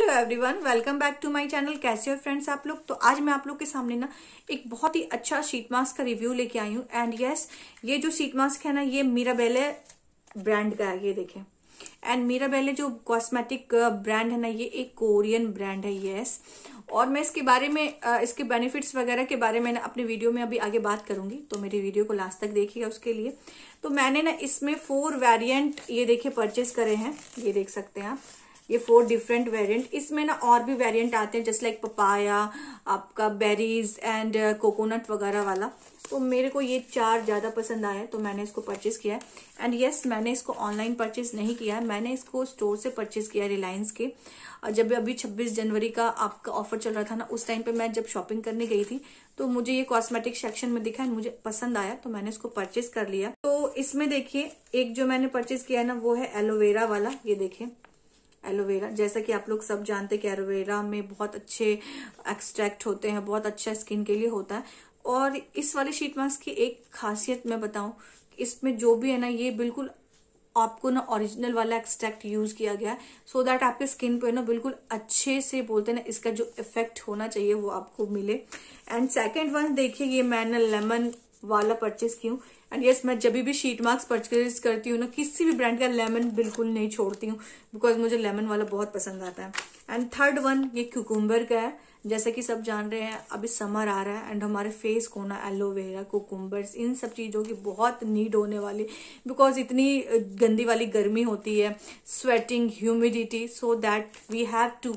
hello everyone welcome back to my channel कैसे हो friends आप लोग तो आज मैं आप लोग के सामने ना एक बहुत ही अच्छा शीट मास्क का रिव्यू लेके आई हूँ एंड यस ये जो शीट मास्क है ना ये मीराबेले ब्रांड का है ये देखें एंड मीराबेले जो कॉस्मेटिक ब्रांड uh, है ना ये एक कोरियन ब्रांड है येस और मैं इसके बारे में uh, इसके बेनिफिट्स वगैरह के बारे में ना अपने वीडियो में अभी आगे बात करूंगी तो मेरी वीडियो को लास्ट तक देखिएगा उसके लिए तो मैंने ना इसमें फोर वेरिएंट ये देखे परचेस करे हैं ये देख सकते हैं आप ये फोर डिफरेंट वेरिएंट इसमें ना और भी वेरिएंट आते हैं जस्ट लाइक पपाया आपका बेरीज एंड कोकोनट वगैरह वाला तो मेरे को ये चार ज़्यादा पसंद आया तो मैंने इसको परचेज़ किया है एंड येस मैंने इसको ऑनलाइन परचेज़ नहीं किया है मैंने इसको स्टोर से परचेज़ किया रिलायंस के और जब अभी 26 जनवरी का आपका ऑफर चल रहा था ना उस टाइम पे मैं जब शॉपिंग करने गई थी तो मुझे ये कॉस्मेटिक सेक्शन में दिखा है मुझे पसंद आया तो मैंने इसको परचेज कर लिया तो इसमें देखिए एक जो मैंने परचेज किया है ना वो है एलोवेरा वाला ये देखिए एलोवेरा जैसा कि आप लोग सब जानते हैं कि एलोवेरा में बहुत अच्छे एक्सट्रैक्ट होते हैं बहुत अच्छा स्किन के लिए होता है और इस वाले शीट मास्क की एक खासियत मैं बताऊं इसमें जो भी है ना ये बिल्कुल आपको ना ओरिजिनल वाला एक्सट्रैक्ट यूज किया गया है सो दैट आपके स्किन पे ना बिल्कुल अच्छे से बोलते हैं ना इसका जो इफेक्ट होना चाहिए वो आपको मिले एंड सेकेंड वन देखिए ये मैंने लेमन वाला परचेज की हूँ एंड यस मैं जब भी शीट मार्क्स परचेज करती हूँ ना किसी भी ब्रांड का लेमन बिल्कुल नहीं छोड़ती हूँ बिकॉज मुझे लेमन वाला बहुत पसंद आता है एंड थर्ड वन ये क्यूकुम्बर का है जैसे कि सब जान रहे हैं अभी समर आ रहा है एंड हमारे फेस को ना एलोवेरा कोकुम्बर्स इन सब चीज़ों की बहुत नीड होने वाली बिकॉज इतनी गंदी वाली गर्मी होती है sweating humidity so that we have to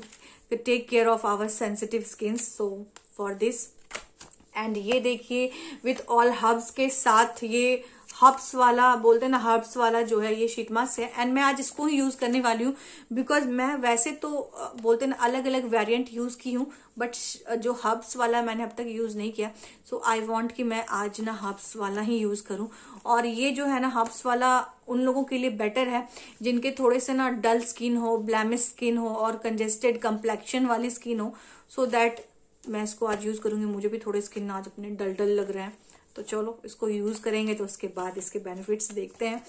take care of our sensitive skin so for this and ये देखिए विथ ऑल हर्ब्स के साथ ये हर्ब्स वाला बोलते हैं ना हर्ब्स वाला जो है ये शीट मास्क है एंड मैं आज इसको ही यूज करने वाली हूँ बिकॉज मैं वैसे तो बोलते हैं ना अलग अलग वेरिएंट यूज की हूँ बट जो हर्ब्स वाला मैंने अब तक यूज नहीं किया सो आई वांट कि मैं आज ना हर्ब्स वाला ही यूज करूँ और ये जो है ना हर्ब्स वाला उन लोगों के लिए बेटर है जिनके थोड़े से ना डल स्किन हो ब्लैमिश स्किन हो और कंजेस्टेड कंप्लेक्शन वाली स्किन हो सो so दैट मैं इसको आज यूज़ करूँगी मुझे भी थोड़े स्किन आज अपने डल डल लग रहे हैं तो चलो इसको यूज़ करेंगे तो उसके बाद इसके बेनिफिट्स देखते हैं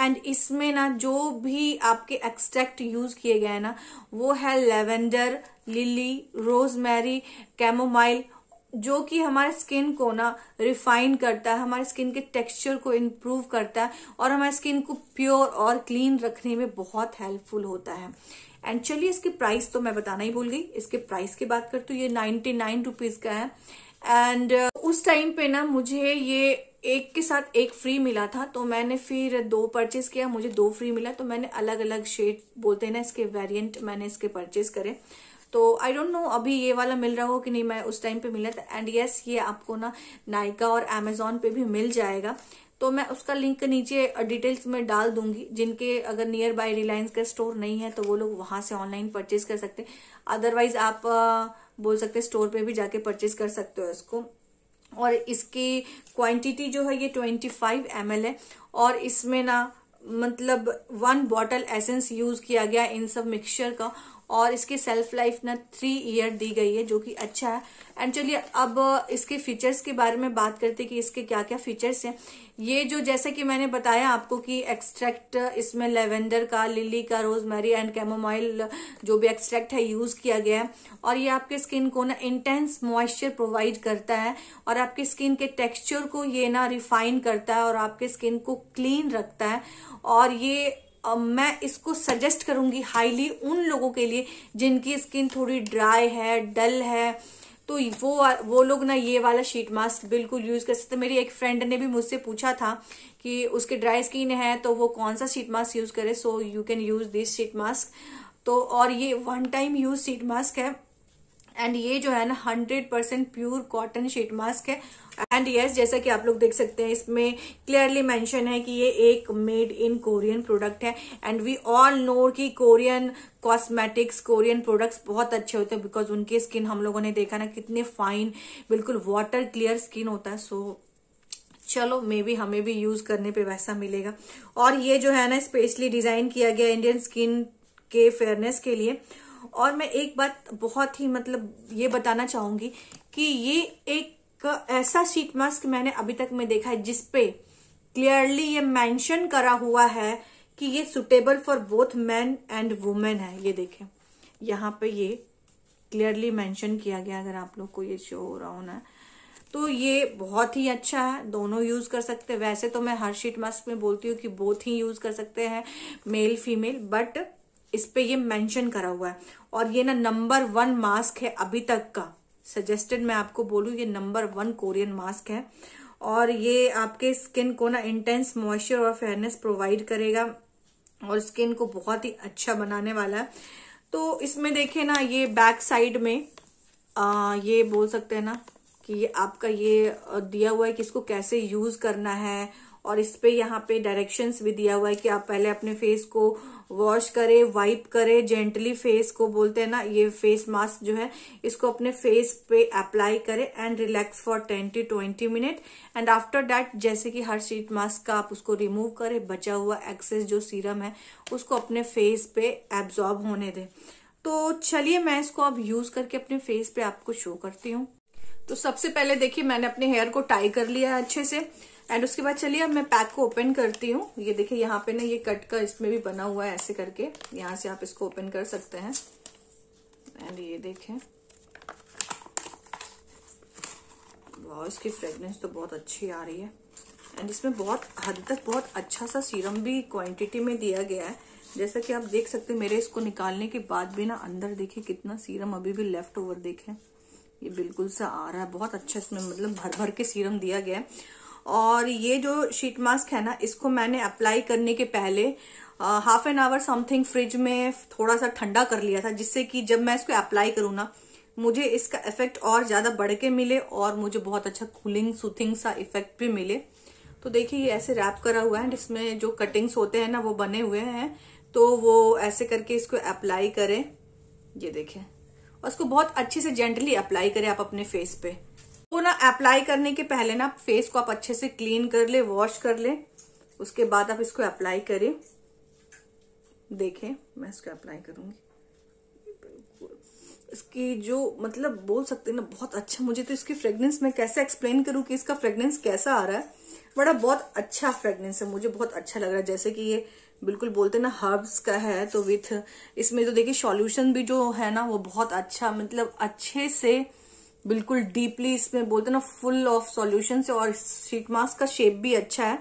एंड इसमें ना जो भी आपके एक्सट्रैक्ट यूज किए गए ना वो है लेवेंडर लिली रोजमेरी कैमोमाइल जो कि हमारे स्किन को ना रिफाइन करता है हमारे स्किन के टेक्सचर को इम्प्रूव करता है और हमारे स्किन को प्योर और क्लीन रखने में बहुत हेल्पफुल होता है एंड चलिए इसके प्राइस तो मैं बताना ही भूल गई इसके प्राइस की बात करती हूँ ये नाइनटी नाइन रुपीज का है एंड uh, उस टाइम पे ना मुझे ये एक के साथ एक फ्री मिला था तो मैंने फिर दो परचेज किया मुझे दो फ्री मिला तो मैंने अलग अलग शेड बोलते हैं ना इसके वेरियंट मैंने इसके परचेज करे तो आई डोंट नो अभी ये वाला मिल रहा हो कि नहीं मैं उस टाइम पे मिला था एंड यस yes, ये आपको ना नायका और एमेजोन पे भी मिल जाएगा तो मैं उसका लिंक नीचे डिटेल्स में डाल दूंगी जिनके अगर नियर बाय रिलायंस का स्टोर नहीं है तो वो लोग वहां से ऑनलाइन परचेज कर सकते अदरवाइज आप बोल सकते स्टोर पे भी जाके परचेज कर सकते हो इसको और इसकी क्वांटिटी जो है ये ट्वेंटी फाइव एम है और इसमें ना मतलब वन बॉटल एसेंस यूज किया गया इन सब मिक्सचर का और इसकी सेल्फ लाइफ ना थ्री ईयर दी गई है जो कि अच्छा है एंड चलिए अब इसके फीचर्स के बारे में बात करते कि इसके क्या क्या फीचर्स हैं ये जो जैसा कि मैंने बताया आपको कि एक्सट्रैक्ट इसमें लेवेंडर का लिली का रोजमेरी एंड कैमोमाइल जो भी एक्सट्रैक्ट है यूज किया गया है और ये आपके स्किन को ना इंटेंस मॉइस्चर प्रोवाइड करता है और आपके स्किन के टेक्स्चर को ये ना रिफाइन करता है और आपके स्किन को क्लीन रखता है और ये अब मैं इसको सजेस्ट करूंगी हाईली उन लोगों के लिए जिनकी स्किन थोड़ी ड्राई है डल है तो वो वो लोग ना ये वाला शीट मास्क बिल्कुल यूज कर सकते मेरी एक फ्रेंड ने भी मुझसे पूछा था कि उसके ड्राई स्किन है तो वो कौन सा शीट मास्क यूज करे so you can use this sheet mask तो और ये one time use sheet mask है एंड ये जो है ना hundred percent pure cotton sheet mask है एंड यस yes, जैसा कि आप लोग देख सकते हैं इसमें क्लियरली मेंशन है कि ये एक मेड इन कोरियन प्रोडक्ट है एंड वी ऑल नो कि कोरियन कॉस्मेटिक्स कोरियन प्रोडक्ट्स बहुत अच्छे होते हैं बिकॉज उनकी स्किन हम लोगों ने देखा ना कितने फाइन बिल्कुल वाटर क्लियर स्किन होता है सो so, चलो मे बी हमें भी यूज करने पे वैसा मिलेगा और ये जो है ना स्पेशली डिजाइन किया गया इंडियन स्किन के फेयरनेस के लिए और मैं एक बात बहुत ही मतलब ये बताना चाहूंगी कि ये एक ऐसा शीट मास्क मैंने अभी तक में देखा है जिसपे क्लियरली ये मेंशन करा हुआ है कि ये suitable for both man and women है ये देखें यहाँ पे ये क्लियरली मेंशन किया गया अगर आप लोग को ये शो हो रहा होना ना तो ये बहुत ही अच्छा है दोनों यूज कर सकते हैं वैसे तो मैं हर शीट मास्क में बोलती हूँ कि बोथ ही यूज कर सकते हैं मेल फीमेल बट इस पे ये मेंशन करा हुआ है और ये ना नंबर वन मास्क है अभी तक का सजेस्टेड मैं आपको बोलूँ ये नंबर वन कोरियन मास्क है और ये आपके स्किन को ना इंटेंस मॉइस्चर और फेयरनेस प्रोवाइड करेगा और स्किन को बहुत ही अच्छा बनाने वाला है तो इसमें देखे ना ये बैक साइड में आ, ये बोल सकते हैं ना कि ये आपका ये दिया हुआ है कि इसको कैसे यूज करना है और इस पे यहाँ पे डायरेक्शंस भी दिया हुआ है कि आप पहले अपने फेस को वॉश करें वाइप करें जेंटली फेस को बोलते हैं ना ये फेस मास्क जो है इसको अपने फेस पे अप्लाई करें and relax for ten to twenty minute and after that जैसे कि हर शीट मास्क का आप उसको रिमूव करें बचा हुआ एक्सेस जो सीरम है उसको अपने फेस पे एब्जॉर्ब होने दें तो चलिए मैं इसको अब यूज करके अपने फेस पे आपको शो करती हूँ तो सबसे पहले देखिए मैंने अपने हेयर को टाई कर लिया है अच्छे से एंड उसके बाद चलिए अब मैं पैक को ओपन करती हूँ ये देखिए यहाँ पे ना ये कट का इसमें भी बना हुआ है ऐसे करके यहाँ से आप इसको ओपन कर सकते हैं एंड ये देखें वाह इसकी फ्रेगनेंस तो बहुत अच्छी आ रही है एंड इसमें बहुत हद तक बहुत अच्छा सा सीरम भी क्वांटिटी में दिया गया है जैसा कि आप देख सकते हैं मेरे इसको निकालने के बाद भी ना अंदर देखे कितना सीरम अभी भी लेफ्ट ओवर देखे ये बिल्कुल सा आ रहा है बहुत अच्छा इसमें मतलब भर भर के सीरम दिया गया है और ये जो शीट मास्क है ना इसको मैंने अप्लाई करने के पहले half an hour something fridge में थोड़ा सा ठंडा कर लिया था जिससे कि जब मैं इसको अप्लाई करूँ ना मुझे इसका इफेक्ट और ज़्यादा बढ़ के मिले और मुझे बहुत अच्छा कूलिंग सूथिंग सा इफेक्ट भी मिले तो देखिए ये ऐसे रैप करा हुआ है जिसमें जो कटिंग्स होते हैं ना वो बने हुए हैं तो वो ऐसे करके इसको अप्लाई करें ये देखें और इसको बहुत अच्छे से जेंटली अप्लाई करें आप अपने फेस पे तो ना अप्लाई करने के पहले ना फेस को आप अच्छे से क्लीन कर ले वॉश कर ले उसके बाद आप इसको अप्लाई करें देखें मैं इसको अप्लाई करूंगी इसकी जो मतलब बोल सकते हैं ना बहुत अच्छा मुझे तो इसकी फ्रेग्रेंस मैं कैसे एक्सप्लेन करूं कि इसका फ्रेग्रेंस कैसा आ रहा है बड़ा बहुत अच्छा फ्रेग्रेंस है मुझे बहुत अच्छा लग रहा है जैसे कि ये बिल्कुल बोलते ना हर्ब्स का है तो विथ इसमें तो देखिए सॉल्यूशन भी जो है ना वो बहुत अच्छा मतलब अच्छे से बिल्कुल डीपली इसमें बोलते ना फुल ऑफ सॉल्यूशन से और शीट मास्क का शेप भी अच्छा है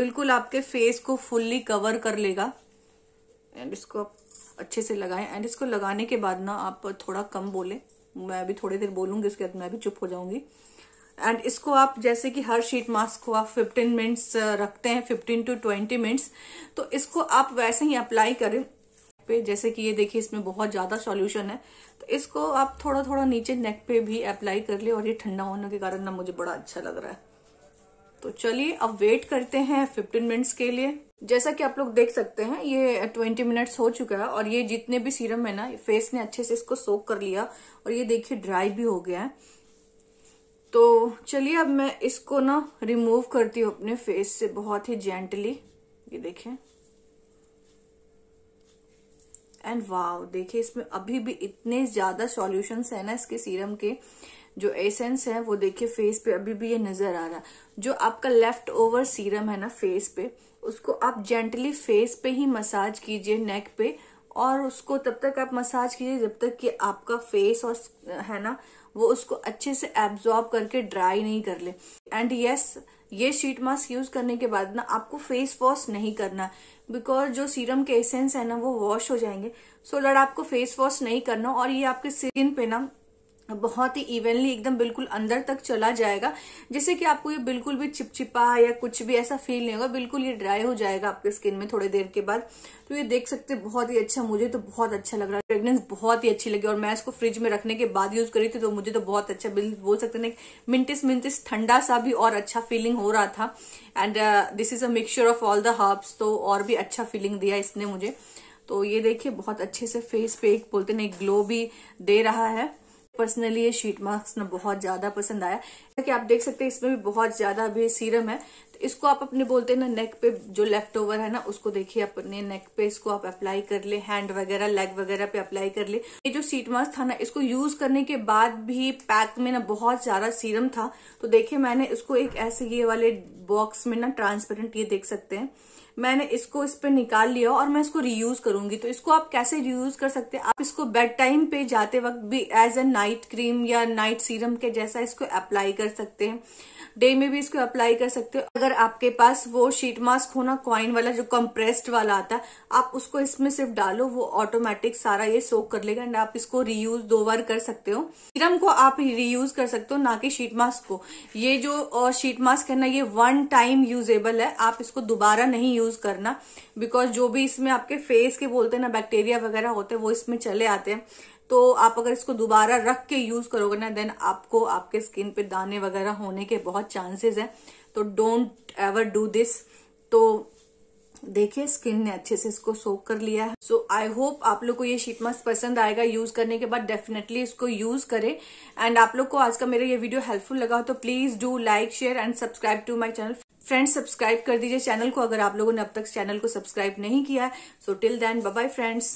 बिल्कुल आपके फेस को फुल्ली कवर कर लेगा एंड इसको आप अच्छे से लगाएं एंड इसको लगाने के बाद ना आप थोड़ा कम बोले मैं भी थोड़ी देर बोलूंगी इसके बाद मैं भी चुप हो जाऊंगी एंड इसको आप जैसे कि हर शीट मास्क को आप 15 मिनट्स रखते हैं 15 टू 20 मिनट्स तो इसको आप वैसे ही अप्लाई करें पे जैसे कि ये देखिए इसमें बहुत ज़्यादा सॉल्यूशन है तो इसको आप थोड़ा थोड़ा नीचे नेक पे भी अप्लाई कर ले और ये ठंडा होने के कारण ना मुझे बड़ा अच्छा लग रहा है तो चलिए अब वेट करते हैं फिफ्टीन मिनट्स के लिए जैसा कि आप लोग देख सकते हैं ये ट्वेंटी मिनट्स हो चुका है और ये जितने भी सीरम है ना फेस ने अच्छे से इसको सोक कर लिया और ये देखिए ड्राई भी हो गया है तो चलिए अब मैं इसको ना रिमूव करती हूँ अपने फेस से बहुत ही जेंटली ये देखें एंड वाव देखिए इसमें अभी भी इतने ज़्यादा सॉल्यूशंस है ना इसके सीरम के जो एसेंस है वो देखिए फेस पे अभी भी ये नज़र आ रहा है जो आपका लेफ्ट ओवर सीरम है ना फेस पे उसको आप जेंटली फेस पे ही मसाज कीजिए नेक पे और उसको तब तक आप मसाज कीजिए जब तक कि आपका फेस और है ना वो उसको अच्छे से एब्जॉर्ब करके ड्राई नहीं कर ले एंड यस yes, ये शीट मास्क यूज करने के बाद ना आपको फेस वॉश नहीं करना बिकॉज जो सीरम के एसेंस है ना वो वॉश हो जाएंगे सो so, लड़ आपको फेस वॉश नहीं करना और ये आपके स्किन पे ना बहुत ही इवनली एकदम बिल्कुल अंदर तक चला जाएगा जिससे कि आपको ये बिल्कुल भी चिपचिपा या कुछ भी ऐसा फील नहीं होगा बिल्कुल ये ड्राई हो जाएगा आपके स्किन में थोड़ी देर के बाद तो ये देख सकते बहुत ही अच्छा मुझे तो बहुत अच्छा लग रहा है फ्रेगनेंस बहुत ही अच्छी लगी और मैं इसको फ्रिज में रखने के बाद यूज करी थी तो मुझे तो बहुत अच्छा बोल सकते ना मिनटिस मिनटिस ठंडा सा भी और अच्छा फीलिंग हो रहा था and this is a mixture of all the herbs तो और भी अच्छा फीलिंग दिया इसने मुझे तो ये देखिए बहुत अच्छे से फेस पे एक बोलते ना एक ग्लो भी दे रहा है पर्सनली ये शीट मास्क ना बहुत ज्यादा पसंद आया क्योंकि आप देख सकते हैं इसमें भी बहुत ज्यादा अभी सीरम है तो इसको आप अपने बोलते हैं ना नेक पे जो लेफ्ट ओवर है ना उसको देखिए अपने नेक पे इसको आप अप्लाई कर ले हैंड वगैरह लेग वगैरह पे अप्लाई कर ले ये जो सीट मास्क था ना इसको यूज करने के बाद भी पैक में ना बहुत ज्यादा सीरम था तो देखिये मैंने इसको एक ऐसे ये वाले बॉक्स में ना ट्रांसपेरेंट ये देख सकते हैं मैंने इसको इस पर निकाल लिया और मैं इसको रीयूज करूंगी तो इसको आप कैसे रीयूज कर सकते हैं आप इसको बेड टाइम पे जाते वक्त भी एज ए नाइट क्रीम या नाइट सीरम के जैसा इसको अप्लाई कर सकते हैं डे में भी इसको अप्लाई कर सकते हो अगर आपके पास वो शीट मास्क होना क्वाइन वाला जो कंप्रेस्ड वाला आता है आप उसको इसमें सिर्फ डालो वो ऑटोमेटिक सारा ये सोक कर लेगा एंड आप इसको रीयूज दो बार कर सकते हो सीरम को आप रीयूज कर सकते हो ना कि शीट मास्क को ये जो शीट मास्क है ना ये वन टाइम यूजेबल है आप इसको दोबारा नहीं यूज करना बिकॉज जो भी इसमें आपके फेस के बोलते हैं ना बैक्टीरिया वगैरह होते हैं वो इसमें चले आते हैं तो आप अगर इसको दोबारा रख के यूज करोगे ना देन आपको आपके स्किन पे दाने वगैरह होने के बहुत चांसेस हैं तो डोंट एवर डू दिस तो देखिए स्किन ने अच्छे से इसको सोक कर लिया है सो आई होप आप लोग को ये शीट मास्क पसंद आएगा यूज करने के बाद डेफिनेटली इसको यूज करें एंड आप लोग को आज का मेरा ये वीडियो हेल्पफुल लगा तो please do like share and subscribe to my channel friends subscribe कर दीजिए चैनल को अगर आप लोगों ने अब तक चैनल को सब्सक्राइब नहीं किया है so till then bye friends